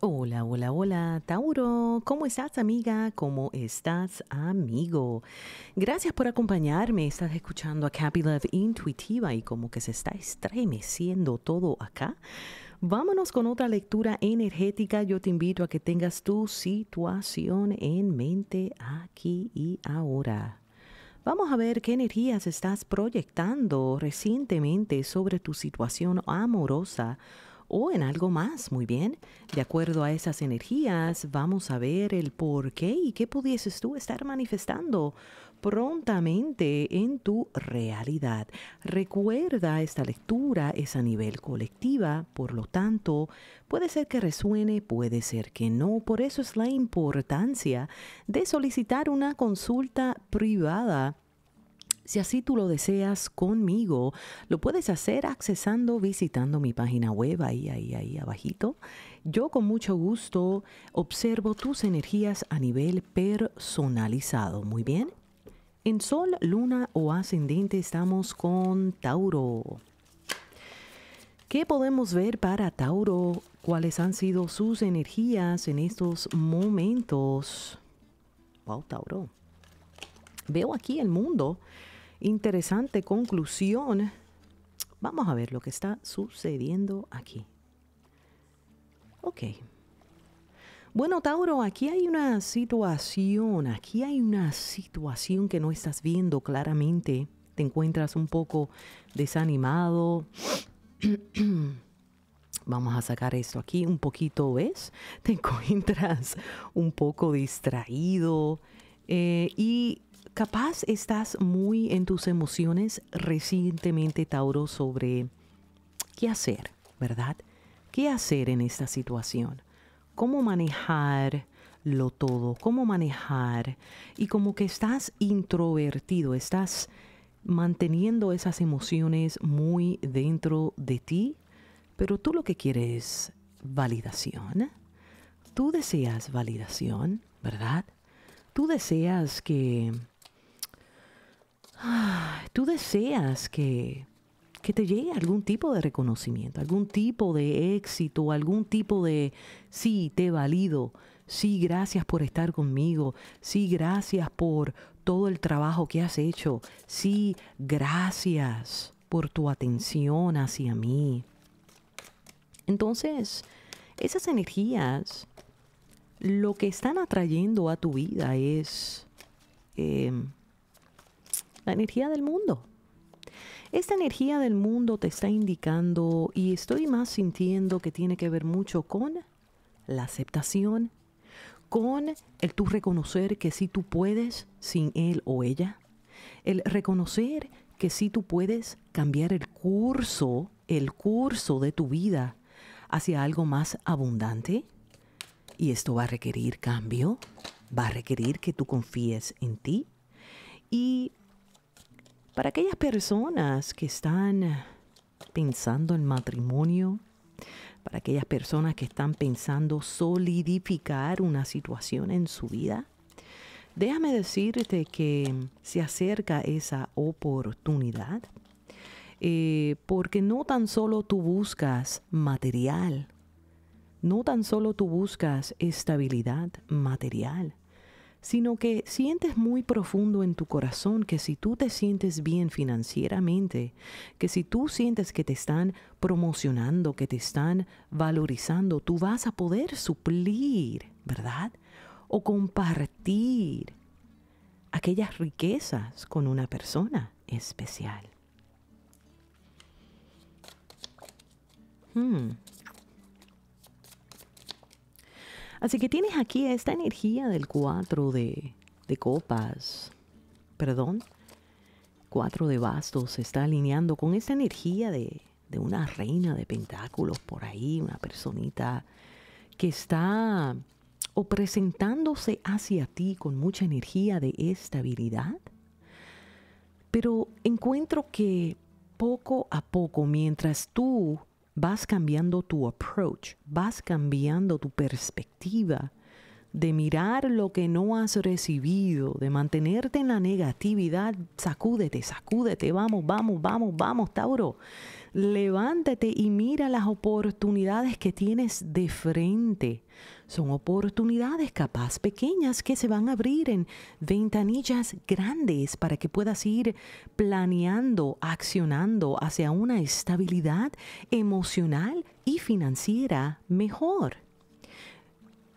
Hola, hola, hola, Tauro. ¿Cómo estás, amiga? ¿Cómo estás, amigo? Gracias por acompañarme. Estás escuchando a Happy Intuitiva y como que se está estremeciendo todo acá. Vámonos con otra lectura energética. Yo te invito a que tengas tu situación en mente aquí y ahora. Vamos a ver qué energías estás proyectando recientemente sobre tu situación amorosa o en algo más. Muy bien. De acuerdo a esas energías, vamos a ver el por qué y qué pudieses tú estar manifestando prontamente en tu realidad. Recuerda, esta lectura es a nivel colectiva, por lo tanto, puede ser que resuene, puede ser que no. Por eso es la importancia de solicitar una consulta privada si así tú lo deseas conmigo, lo puedes hacer accesando, visitando mi página web ahí, ahí, ahí abajito. Yo con mucho gusto observo tus energías a nivel personalizado. Muy bien. En Sol, Luna o Ascendente estamos con Tauro. ¿Qué podemos ver para Tauro? ¿Cuáles han sido sus energías en estos momentos? Wow, Tauro. Veo aquí el mundo interesante conclusión. Vamos a ver lo que está sucediendo aquí. Ok. Bueno, Tauro, aquí hay una situación, aquí hay una situación que no estás viendo claramente. Te encuentras un poco desanimado. Vamos a sacar esto aquí un poquito, ¿ves? Te encuentras un poco distraído eh, y capaz estás muy en tus emociones recientemente, Tauro, sobre qué hacer, ¿verdad? ¿Qué hacer en esta situación? ¿Cómo manejar? lo todo, cómo manejar y como que estás introvertido, estás manteniendo esas emociones muy dentro de ti, pero tú lo que quieres es validación, tú deseas validación, ¿verdad? tú deseas que... Ah, tú deseas que, que te llegue algún tipo de reconocimiento, algún tipo de éxito, algún tipo de, sí, te valido, sí, gracias por estar conmigo, sí, gracias por todo el trabajo que has hecho, sí, gracias por tu atención hacia mí. Entonces, esas energías lo que están atrayendo a tu vida es em, la energía del mundo. Esta energía del mundo te está indicando y estoy más sintiendo que tiene que ver mucho con la aceptación, con el tú reconocer que sí tú puedes sin él o ella, el reconocer que sí tú puedes cambiar el curso, el curso de tu vida hacia algo más abundante, y esto va a requerir cambio, va a requerir que tú confíes en ti. Y para aquellas personas que están pensando en matrimonio, para aquellas personas que están pensando solidificar una situación en su vida, déjame decirte que se acerca esa oportunidad, eh, porque no tan solo tú buscas material no tan solo tú buscas estabilidad material, sino que sientes muy profundo en tu corazón que si tú te sientes bien financieramente, que si tú sientes que te están promocionando, que te están valorizando, tú vas a poder suplir, ¿verdad? O compartir aquellas riquezas con una persona especial. Hmm. Así que tienes aquí esta energía del cuatro de, copas, perdón, cuatro de bastos se está alineando con esta energía de, de una reina de pentáculos por ahí, una personita que está o presentándose hacia ti con mucha energía de estabilidad, pero encuentro que poco a poco, mientras tú vas cambiando tu approach, vas cambiando tu perspectiva de mirar lo que no has recibido, de mantenerte en la negatividad, sacúdete, sacúdete, vamos, vamos, vamos, vamos, Tauro. Levántate y mira las oportunidades que tienes de frente. Son oportunidades capaz pequeñas que se van a abrir en ventanillas grandes para que puedas ir planeando, accionando hacia una estabilidad emocional y financiera mejor.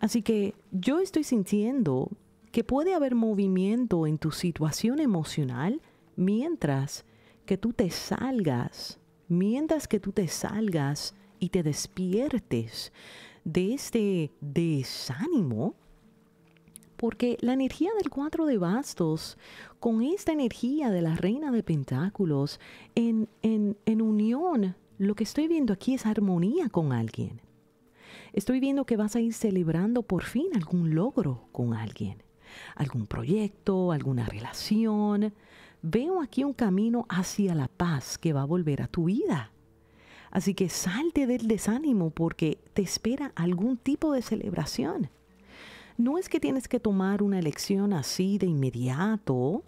Así que yo estoy sintiendo que puede haber movimiento en tu situación emocional mientras que tú te salgas, mientras que tú te salgas y te despiertes de este desánimo, porque la energía del cuatro de bastos, con esta energía de la reina de pentáculos, en, en, en unión, lo que estoy viendo aquí es armonía con alguien. Estoy viendo que vas a ir celebrando por fin algún logro con alguien, algún proyecto, alguna relación. Veo aquí un camino hacia la paz que va a volver a tu vida. Así que salte del desánimo porque te espera algún tipo de celebración. No es que tienes que tomar una elección así de inmediato,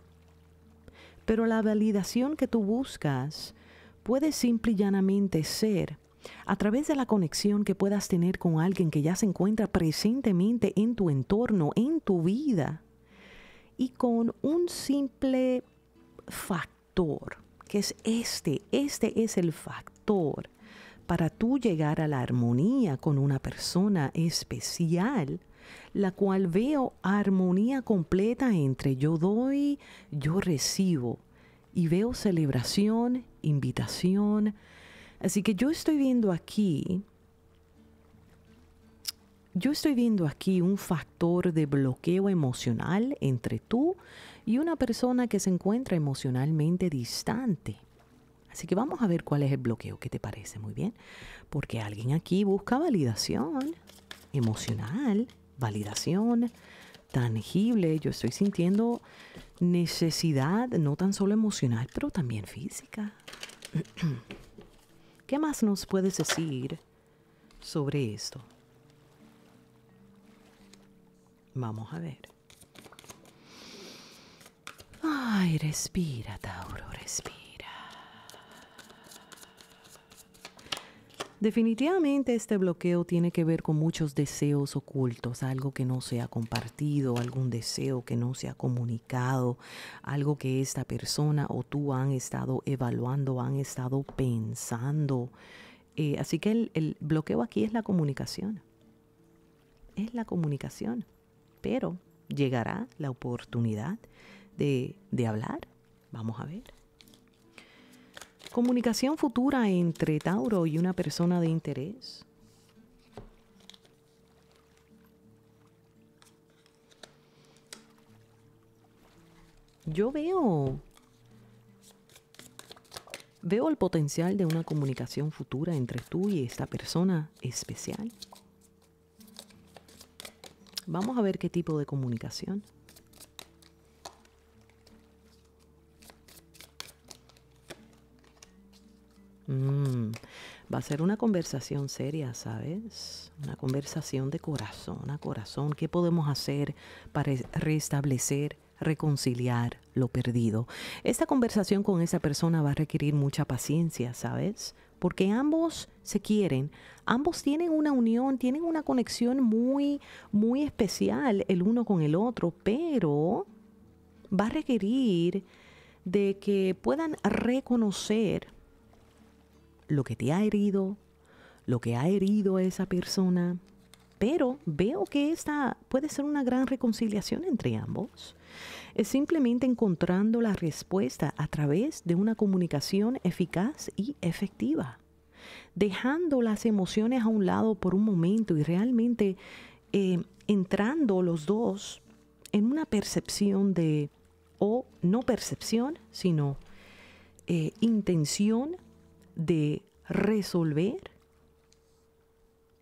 pero la validación que tú buscas puede simple y llanamente ser a través de la conexión que puedas tener con alguien que ya se encuentra presentemente en tu entorno, en tu vida, y con un simple factor, que es este, este es el factor para tú llegar a la armonía con una persona especial, la cual veo armonía completa entre yo doy, yo recibo, y veo celebración, invitación. Así que yo estoy viendo aquí, yo estoy viendo aquí un factor de bloqueo emocional entre tú y una persona que se encuentra emocionalmente distante. Así que vamos a ver cuál es el bloqueo, que te parece? Muy bien, porque alguien aquí busca validación emocional, validación tangible. Yo estoy sintiendo necesidad, no tan solo emocional, pero también física. ¿Qué más nos puedes decir sobre esto? Vamos a ver. Ay, respira, Tauro, respira. Definitivamente este bloqueo tiene que ver con muchos deseos ocultos, algo que no se ha compartido, algún deseo que no se ha comunicado, algo que esta persona o tú han estado evaluando, han estado pensando. Eh, así que el, bloqueo aquí es la comunicación. Es la comunicación. Pero llegará la oportunidad de hablar. Vamos a ver. Comunicación futura entre Tauro y una persona de interés. Yo veo veo el potencial de una comunicación futura entre tú y esta persona especial. Vamos a ver qué tipo de comunicación. Mm. va a ser una conversación seria, ¿sabes? Una conversación de corazón a corazón. ¿Qué podemos hacer para restablecer, reconciliar lo perdido? Esta conversación con esa persona va a requerir mucha paciencia, ¿sabes? Porque ambos se quieren, ambos tienen una unión, tienen una conexión muy, muy especial el uno con el otro, pero va a requerir de que puedan reconocer lo que te ha herido, lo que ha herido a esa persona, pero veo que esta puede ser una gran reconciliación entre ambos. Es simplemente encontrando la respuesta a través de una comunicación eficaz y efectiva, dejando las emociones a un lado por un momento y realmente eh, entrando los dos en una percepción de, o no percepción, sino eh, intención de resolver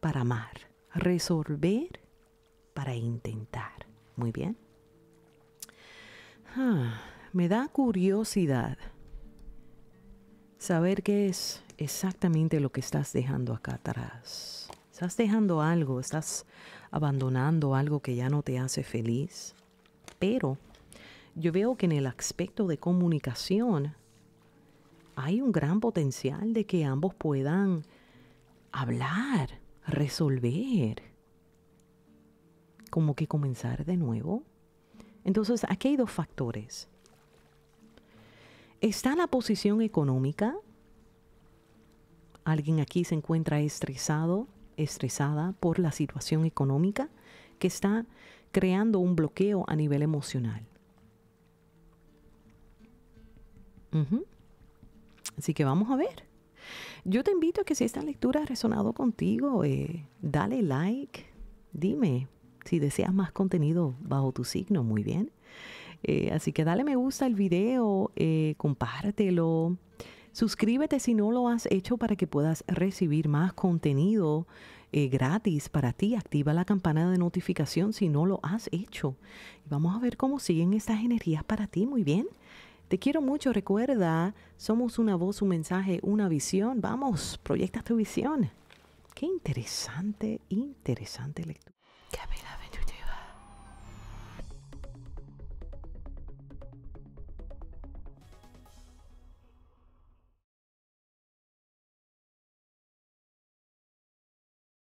para amar, resolver para intentar. Muy bien. Ah, me da curiosidad saber qué es exactamente lo que estás dejando acá atrás. Estás dejando algo, estás abandonando algo que ya no te hace feliz. Pero yo veo que en el aspecto de comunicación hay un gran potencial de que ambos puedan hablar, resolver, como que comenzar de nuevo. Entonces, aquí hay dos factores. Está la posición económica. Alguien aquí se encuentra estresado, estresada por la situación económica que está creando un bloqueo a nivel emocional. Así que vamos a ver. Yo te invito a que si esta lectura ha resonado contigo, eh, dale like, dime si deseas más contenido bajo tu signo, muy bien. Eh, así que dale me gusta al video, eh, compártelo, suscríbete si no lo has hecho para que puedas recibir más contenido gratis para ti. Activa la campana de notificación si no lo has hecho. Y vamos a ver cómo siguen estas energías para ti, muy bien. Te quiero mucho, recuerda, somos una voz, un mensaje, una visión. Vamos, proyecta tu visión. Qué interesante, interesante lectura.